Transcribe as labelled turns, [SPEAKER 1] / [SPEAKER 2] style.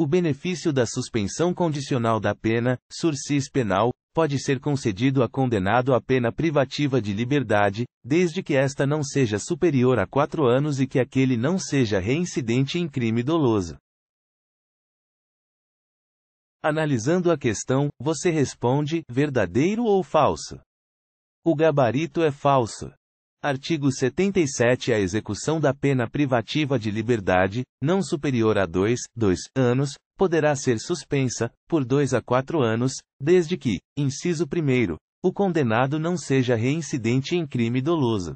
[SPEAKER 1] O benefício da suspensão condicional da pena, surcis penal, pode ser concedido a condenado à pena privativa de liberdade, desde que esta não seja superior a quatro anos e que aquele não seja reincidente em crime doloso. Analisando a questão, você responde: verdadeiro ou falso? O gabarito é falso. Artigo 77 A execução da pena privativa de liberdade, não superior a 2, 2 anos, poderá ser suspensa, por 2 a 4 anos, desde que, inciso 1, o condenado não seja reincidente em crime doloso.